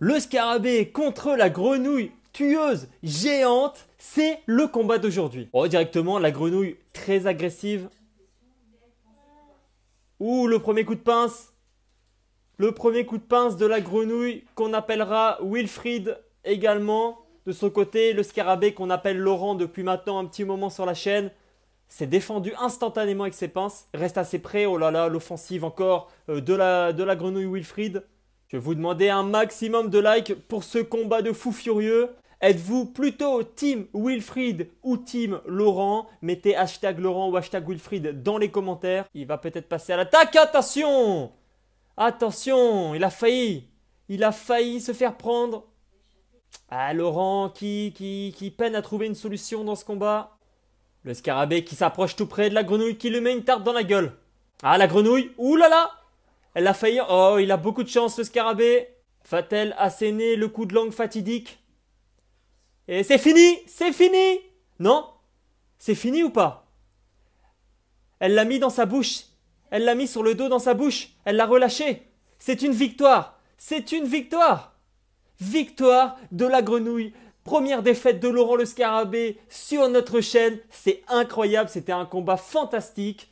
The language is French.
Le scarabée contre la grenouille tueuse géante, c'est le combat d'aujourd'hui. Oh, directement, la grenouille très agressive. Ouh, le premier coup de pince. Le premier coup de pince de la grenouille qu'on appellera Wilfried également. De son côté, le scarabée qu'on appelle Laurent depuis maintenant un petit moment sur la chaîne s'est défendu instantanément avec ses pinces. Reste assez près. Oh là là, l'offensive encore euh, de la, de la grenouille Wilfried. Je vais vous demander un maximum de likes pour ce combat de fou furieux. Êtes-vous plutôt Team Wilfried ou Team Laurent Mettez hashtag Laurent ou hashtag Wilfried dans les commentaires. Il va peut-être passer à l'attaque. Attention Attention Il a failli Il a failli se faire prendre. Ah, Laurent qui, qui, qui peine à trouver une solution dans ce combat. Le scarabée qui s'approche tout près de la grenouille qui lui met une tarte dans la gueule. Ah, la grenouille Ouh là là elle a failli. Oh, il a beaucoup de chance le scarabée. Va-t-elle le coup de langue fatidique Et c'est fini C'est fini Non C'est fini ou pas Elle l'a mis dans sa bouche. Elle l'a mis sur le dos dans sa bouche. Elle l'a relâché. C'est une victoire C'est une victoire Victoire de la grenouille Première défaite de Laurent le Scarabée sur notre chaîne. C'est incroyable, c'était un combat fantastique.